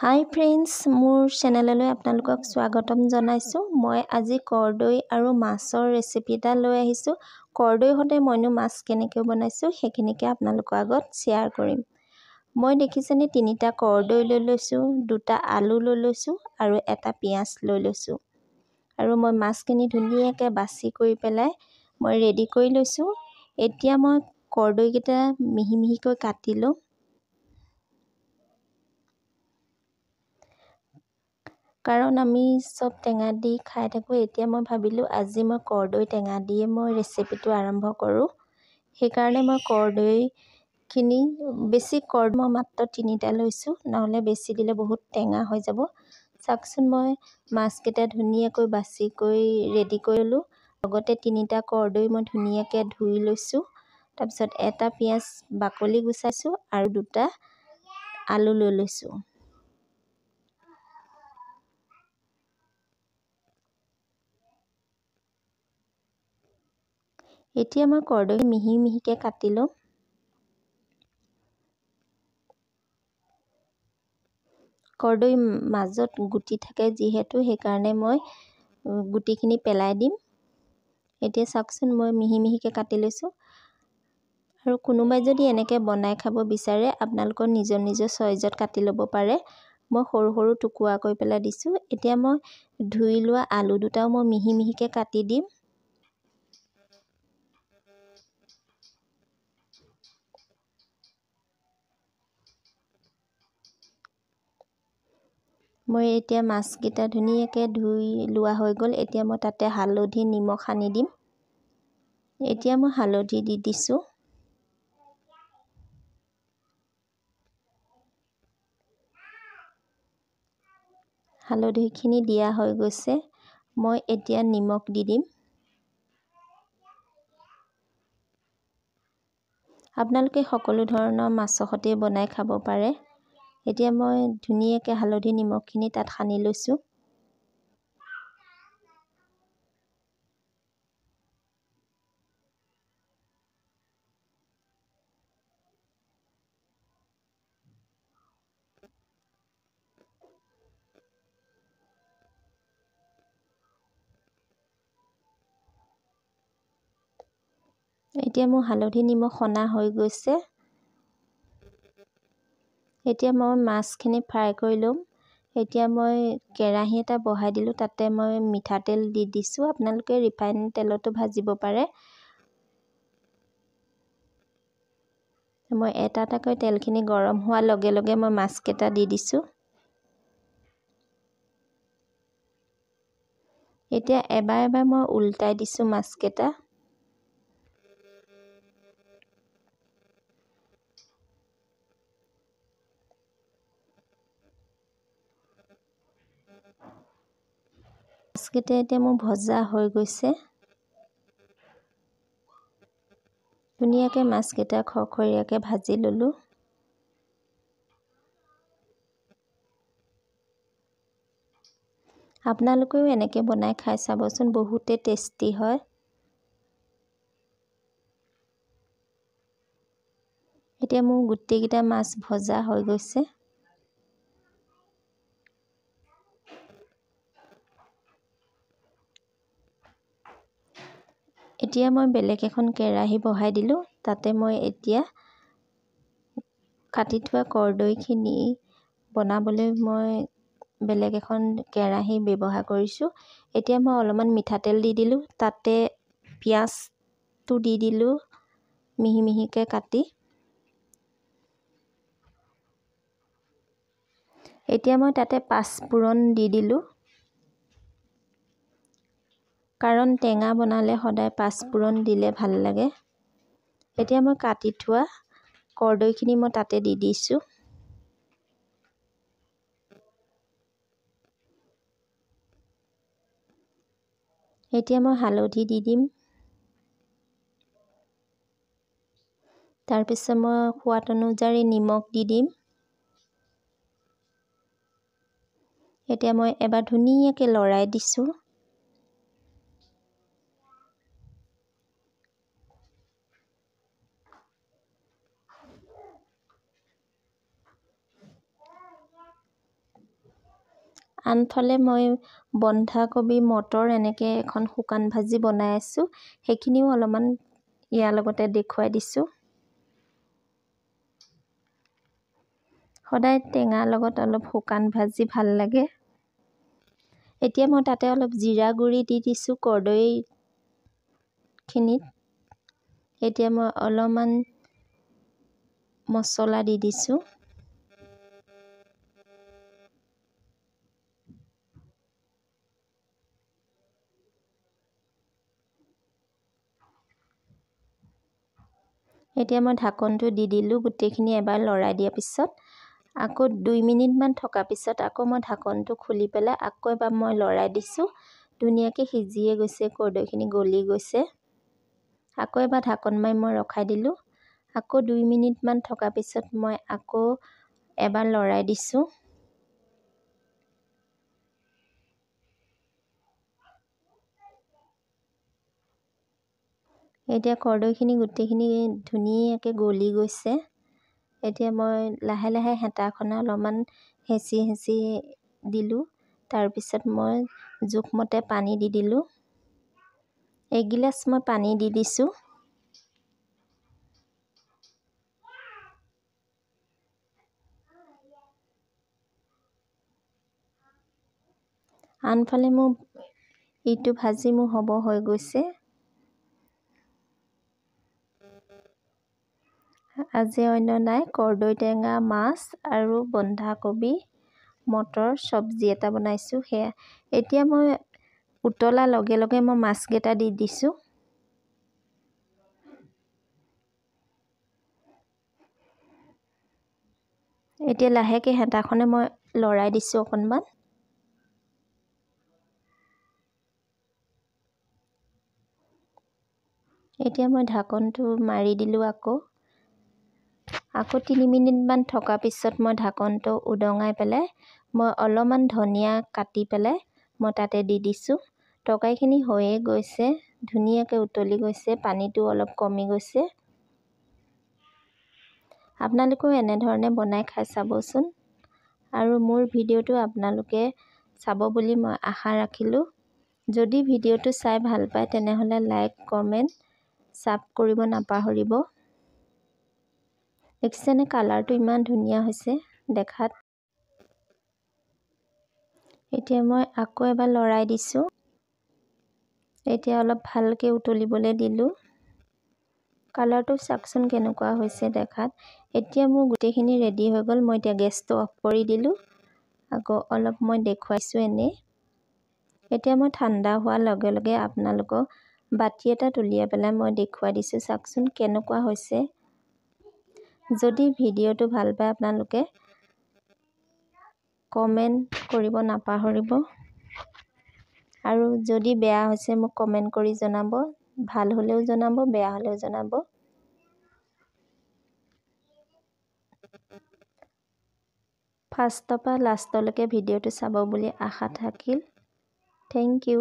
হাই friends মোৰ চেনেললৈ আপোনালোকক স্বাগতম জনাইছোঁ মই আজি কৰদৈ আৰু মাছৰ ৰেচিপি এটা লৈ আহিছোঁ কৰদৈ হওঁতে মইনো মাছ কেনেকৈ বনাইছোঁ সেইখিনিকে আপোনালোকৰ আগত শ্বেয়াৰ কৰিম মই দেখিছেনে তিনিটা কৰদৈ লৈ লৈছোঁ দুটা আলু লৈ লৈছোঁ আৰু এটা পিঁয়াজ লৈ লৈছোঁ আৰু মই মাছখিনি ধুনীয়াকৈ বাছি কৰি পেলাই মই ৰেডি কৰি লৈছোঁ এতিয়া মই কৰদৈকেইটা মিহি মিহিকৈ কাটি লওঁ কাৰণ আমি চব টেঙা দি খাই থাকোঁ এতিয়া মই ভাবিলোঁ আজি মই কৰ্দৈ টেঙা দিয়ে মই ৰেচিপিটো আৰম্ভ কৰোঁ সেইকাৰণে মই কৰ্দৈখিনি বেছি কৰ্দ মই মাত্ৰ তিনিটা লৈছোঁ নহ'লে বেছি দিলে বহুত টেঙা হৈ যাব চাওকচোন মই মাছকেইটা ধুনীয়াকৈ বাচি কৰি ৰেডি কৰি ল'লোঁ লগতে তিনিটা কৰ্দৈ মই ধুনীয়াকৈ ধুই লৈছোঁ তাৰপিছত এটা পিঁয়াজ বাকলি গুচাইছোঁ আৰু দুটা আলু লৈ লৈছোঁ এতিয়া মই কৰ্দৈ মিহি মিহিকৈ কাটি ল'ম কৰ্দৈ মাজত গুটি থাকে যিহেতু সেইকাৰণে মই গুটিখিনি পেলাই দিম এতিয়া চাওকচোন মই মিহি মিহিকৈ কাটি লৈছোঁ আৰু কোনোবাই যদি এনেকৈ বনাই খাব বিচাৰে আপোনালোকৰ নিজৰ নিজৰ চইজত কাটি ল'ব পাৰে মই সৰু সৰু টুকুৰা কৰি পেলাই দিছোঁ এতিয়া মই ধুই লোৱা আলু দুটাও মই মিহি মিহিকৈ কাটি দিম মই এতিয়া মাছকেইটা ধুনীয়াকৈ ধুই লোৱা হৈ গ'ল এতিয়া মই তাতে হালধি নিমখ সানি দিম এতিয়া মই হালধি দি দিছোঁ হালধিখিনি দিয়া হৈ গৈছে মই এতিয়া নিমখ দি দিম আপোনালোকে সকলো ধৰণৰ মাছৰ সৈতে বনাই খাব পাৰে এতিয়া মই ধুনীয়াকৈ হালধি নিমখখিনি তাত সানি লৈছোঁ এতিয়া মোৰ হালধি নিমখ সনা হৈ গৈছে এতিয়া মই মাছখিনি ফ্ৰাই কৰি ল'ম এতিয়া মই কেৰাহী এটা বহাই দিলোঁ তাতে মই মিঠাতেল দি দিছোঁ আপোনালোকে ৰিফাইন তেলতো ভাজিব পাৰে মই এটা এটাকৈ তেলখিনি গৰম হোৱাৰ লগে লগে মই মাছকেইটা দি দিছোঁ এতিয়া এবাৰ এবাৰ মই ওলোটাই দিছোঁ মাছকেইটা মাছকেইটা এতিয়া মোৰ ভজা হৈ গৈছে ধুনীয়াকৈ মাছকেইটা খৰখৰীয়াকৈ ভাজি ল'লোঁ আপোনালোকেও এনেকৈ বনাই খাই চাবচোন বহুতে টেষ্টি হয় এতিয়া মোৰ গোটেইকেইটা মাছ ভজা হৈ গৈছে এতিয়া মই বেলেগ এখন কেৰাহী বহাই দিলোঁ তাতে মই এতিয়া কাটি থোৱা কৰ্দৈখিনি বনাবলৈ মই বেলেগ এখন কেৰাহী ব্যৱহাৰ কৰিছোঁ এতিয়া মই অলপমান মিঠাতেল দি দিলোঁ তাতে পিঁয়াজটো দি দিলোঁ মিহি মিহিকৈ কাটি এতিয়া মই তাতে পাঁচফোৰণ দি দিলোঁ কাৰণ টেঙা বনালে সদায় পাঁচপূৰণ দিলে ভাল লাগে এতিয়া মই কাটি থোৱা কৰ্দৈখিনি মই তাতে দি দিছোঁ এতিয়া মই হালধি দি দিম তাৰপিছত মই সোৱাদ অনুযায়ী নিমখ দি দিম এতিয়া মই এবাৰ ধুনীয়াকৈ লৰাই দিছোঁ আনফালে মই বন্ধাকবি মটৰ এনেকৈ এখন শুকান ভাজি বনাই আছোঁ সেইখিনিও অলপমান ইয়াৰ লগতে দেখুৱাই দিছোঁ সদায় টেঙাৰ লগত অলপ শুকান ভাজি ভাল লাগে এতিয়া মই তাতে অলপ জিৰা গুড়ি দি দিছোঁ কৰ্দৈখিনিত এতিয়া মই অলপমান মছলা দি দিছোঁ এতিয়া মই ঢাকনটো দি দিলোঁ গোটেইখিনি এবাৰ লৰাই দিয়াৰ পিছত আকৌ দুই মিনিটমান থকাৰ পিছত আকৌ মই ঢাকনটো খুলি পেলাই আকৌ এবাৰ মই লৰাই দিছোঁ ধুনীয়াকৈ সিজিয়ে গৈছে কৰ্দৈখিনি গলি গৈছে আকৌ এবাৰ ঢাকন মাৰি মই ৰখাই দিলোঁ আকৌ দুই মিনিটমান থকাৰ পিছত মই আকৌ এবাৰ লৰাই দিছোঁ এতিয়া কৰ্দৈখিনি গোটেইখিনি ধুনীয়াকৈ গলি গৈছে এতিয়া মই লাহে লাহে হেতাখনে অলপমান হেঁচি হেঁচি দিলোঁ তাৰপিছত মই জোখমতে পানী দি দিলোঁ এগিলাচ মই পানী দি দিছোঁ আনফালে মোৰ ইটো ভাজি মোৰ হ'ব হৈ গৈছে আজি অন্য নাই কৰ্দৈ টেঙা মাছ আৰু বন্ধাকবি মটৰ চব্জি এটা বনাইছোঁ সেয়া এতিয়া মই উতলাৰ লগে লগে মই মাছকেইটা দি দিছোঁ এতিয়া লাহেকৈ হেতাখনে মই লৰাই দিছোঁ অকণমান এতিয়া মই ঢাকনটো মাৰি দিলোঁ আকৌ আকৌ তিনি মিনিটমান থকাৰ পিছত মই ঢাকনটো উদঙাই পেলাই মই অলপমান ধনিয়া কাটি পেলাই মই তাতে দি দিছোঁ তৰকাৰীখিনি হৈয়ে গৈছে ধুনীয়াকৈ উতলি গৈছে পানীটো অলপ কমি গৈছে আপোনালোকেও এনেধৰণে বনাই খাই চাবচোন আৰু মোৰ ভিডিঅ'টো আপোনালোকে চাব বুলি মই আশা ৰাখিলোঁ যদি ভিডিঅ'টো চাই ভাল পায় তেনেহ'লে লাইক কমেণ্ট ছাব কৰিব নাপাহৰিব দেখিছেনে কালাৰটো ইমান ধুনীয়া হৈছে দেখাত এতিয়া মই আকৌ এবাৰ লৰাই দিছোঁ এতিয়া অলপ ভালকৈ উতলিবলৈ দিলোঁ কালাৰটো চাওকচোন কেনেকুৱা হৈছে দেখাত এতিয়া মোৰ গোটেইখিনি ৰেডি হৈ গ'ল মই এতিয়া গেছটো অফ কৰি দিলোঁ আকৌ অলপ মই দেখুৱাইছোঁ এনেই এতিয়া মই ঠাণ্ডা হোৱাৰ লগে লগে আপোনালোকক বাতি এটা উলিয়াই পেলাই মই দেখুৱাই দিছোঁ চাওকচোন কেনেকুৱা হৈছে যদি ভিডিঅ'টো ভাল পায় আপোনালোকে কমেণ্ট কৰিব নাপাহৰিব আৰু যদি বেয়া হৈছে মোক কমেণ্ট কৰি জনাব ভাল হ'লেও জনাব বেয়া হ'লেও জনাব ফাৰ্ষ্টৰ পৰা লাষ্টলৈকে ভিডিঅ'টো চাব বুলি আশা থাকিল থেংক ইউ